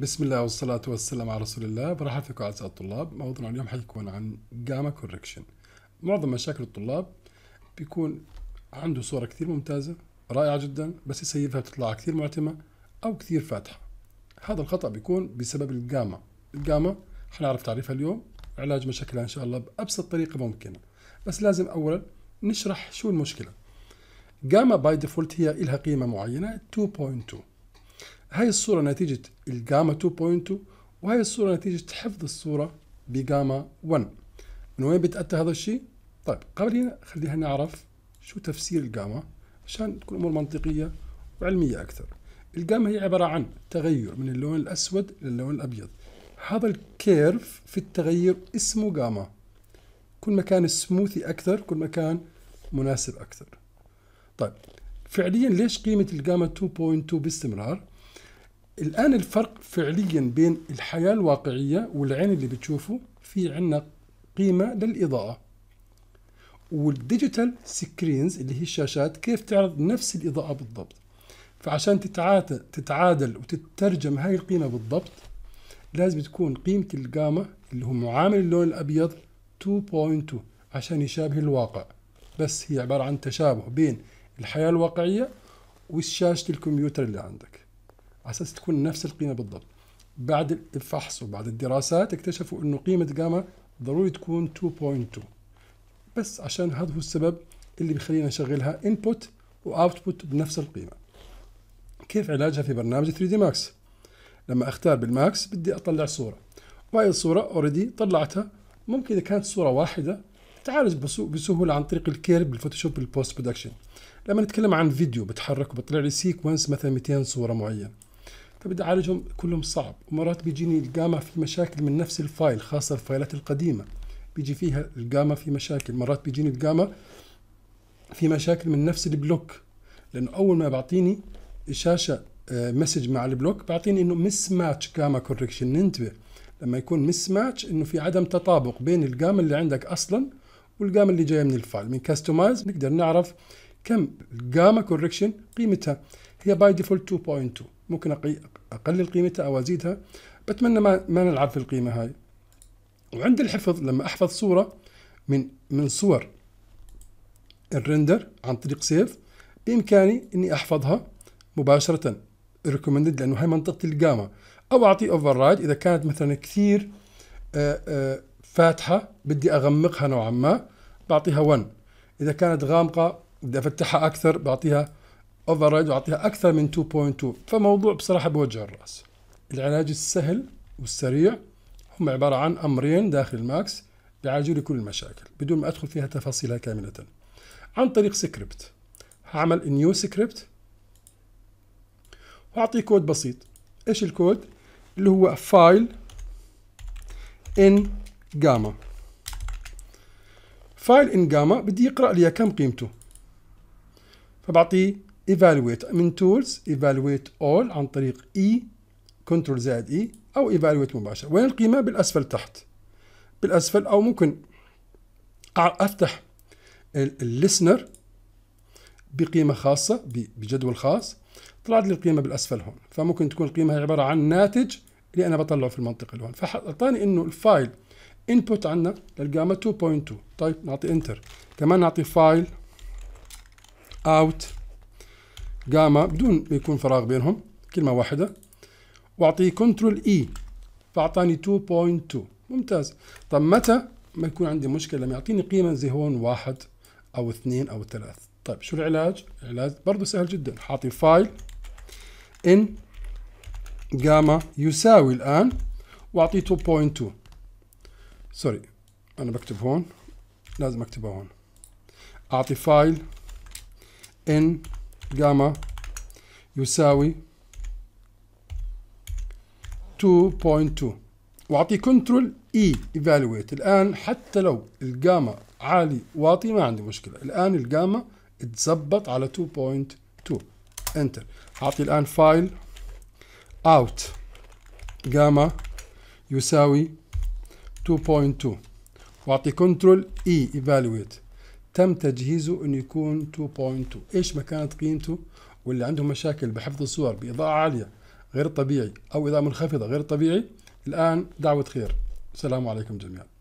بسم الله والصلاة والسلام على رسول الله برحب فيكم أعزائي الطلاب موضوعنا اليوم حيكون عن جاما كوركشن معظم مشاكل الطلاب بيكون عنده صورة كثير ممتازة رائعة جدا بس يسيبها بتطلع كثير معتمة أو كثير فاتحة هذا الخطأ بيكون بسبب الجاما الجاما حنعرف تعريفها اليوم علاج مشاكلها إن شاء الله بأبسط طريقة ممكنة بس لازم أولا نشرح شو المشكلة جاما باي ديفولت هي إلها قيمة معينة 2.2 هاي الصورة نتيجة الجاما 2.2 وهاي الصورة نتيجة حفظ الصورة بجاما 1 من وين بتأتى هذا الشيء؟ طيب قبل خلينا نعرف شو تفسير الجاما عشان تكون أمور منطقية وعلمية أكثر الجاما هي عبارة عن تغير من اللون الأسود للون الأبيض هذا الكيرف في التغير اسمه جاما كل ما كان سموثي أكثر كل ما كان مناسب أكثر طيب فعليا ليش قيمة الجاما 2.2 باستمرار؟ الآن الفرق فعليا بين الحياة الواقعية والعين اللي بتشوفه في عنا قيمة للإضاءة والديجيتال سكرينز اللي هي الشاشات كيف تعرض نفس الإضاءة بالضبط فعشان تتعادل, تتعادل وتترجم هاي القيمة بالضبط لازم تكون قيمة الجاما اللي هو معامل اللون الأبيض 2.2 عشان يشابه الواقع بس هي عبارة عن تشابه بين الحياة الواقعية وشاشة الكمبيوتر اللي عندك على اساس تكون نفس القيمه بالضبط بعد الفحص وبعد الدراسات اكتشفوا انه قيمه جاما ضروري تكون 2.2 بس عشان هذا هو السبب اللي بيخلينا نشغلها انبوت واوتبوت بنفس القيمه كيف علاجها في برنامج 3 دي ماكس لما اختار بالماكس بدي اطلع صوره وهي الصوره اوريدي طلعتها ممكن اذا كانت صوره واحده تعالج بسهوله عن طريق الكيرب بالفوتوشوب بالبوست برودكشن لما نتكلم عن فيديو بتحرك وبطلع لي سيكونس مثلا 200 صوره معينه فبدي اعالجهم كلهم صعب ومرات بيجيني الجاما في مشاكل من نفس الفايل خاصه الفايلات القديمه بيجي فيها الجاما في مشاكل مرات بيجيني الجاما في مشاكل من نفس البلوك لانه اول ما بعطيني شاشه آه، مسج مع البلوك بعطيني انه مس ماتش جاما كوركشن ننتبه لما يكون مس ماتش انه في عدم تطابق بين الجاما اللي عندك اصلا والجاما اللي جايه من الفايل من كاستمايز نقدر نعرف كم الجاما كوركشن قيمتها هي باي ديفولت 2.2 ممكن اقلل قيمتها او ازيدها بتمنى ما ما نلعب في القيمه هاي وعند الحفظ لما احفظ صوره من من صور الرندر عن طريق سيف بامكاني اني احفظها مباشره ريكومندد لانه هاي منطقه الجاما او اعطي اوفر رايد اذا كانت مثلا كثير آه، آه، فاتحه بدي اغمقها نوعا ما بعطيها 1 اذا كانت غامقه بدي افتحها اكثر بعطيها افرج واعطيها اكثر من 2.2 فموضوع بصراحه بوجه الراس العلاج السهل والسريع هم عباره عن امرين داخل الماكس بيعالجوا لي كل المشاكل بدون ما ادخل فيها تفاصيلها كامله عن طريق سكريبت هعمل نيو سكريبت واعطيه كود بسيط ايش الكود اللي هو فايل ان جاما فايل ان جاما بدي يقرا لي كم قيمته فبعطيه evaluate من tools evaluate all عن طريق E control زائد E أو evaluate مباشرة وين القيمة بالأسفل تحت بالأسفل أو ممكن أفتح الليسنر بقيمة خاصة بجدول خاص طلعت لي القيمة بالأسفل هون فممكن تكون القيمة هي عبارة عن ناتج اللي أنا بطلعه في المنطقة اللي هون فأعطاني إنه الفايل input عندنا للجاما 2.2 طيب نعطي انتر كمان نعطي فايل out جاما بدون ما يكون فراغ بينهم كلمة واحدة وأعطيه كنترول إي e، فأعطاني 2.2 ممتاز طب متى ما يكون عندي مشكلة لما يعطيني قيمة زي هون واحد أو اثنين أو ثلاث طيب شو العلاج؟ العلاج برضه سهل جدا حاطي فايل إن جاما يساوي الآن وأعطيه 2.2 سوري أنا بكتب هون لازم أكتبها هون أعطي فايل إن جاما يساوي 2.2 واعطي كنترول اي ايفالويت الان حتى لو الجاما عالي واطي ما عندي مشكله الان الجاما اتظبط على 2.2 انتر اعطي الان فايل اوت جاما يساوي 2.2 واعطي كنترول اي ايفالويت تم تجهيزه انه يكون 2.2 ايش ما كانت قيمته واللي عندهم مشاكل بحفظ الصور باضاءه عاليه غير طبيعي او اضاءه منخفضه غير طبيعي الان دعوه خير السلام عليكم جميعا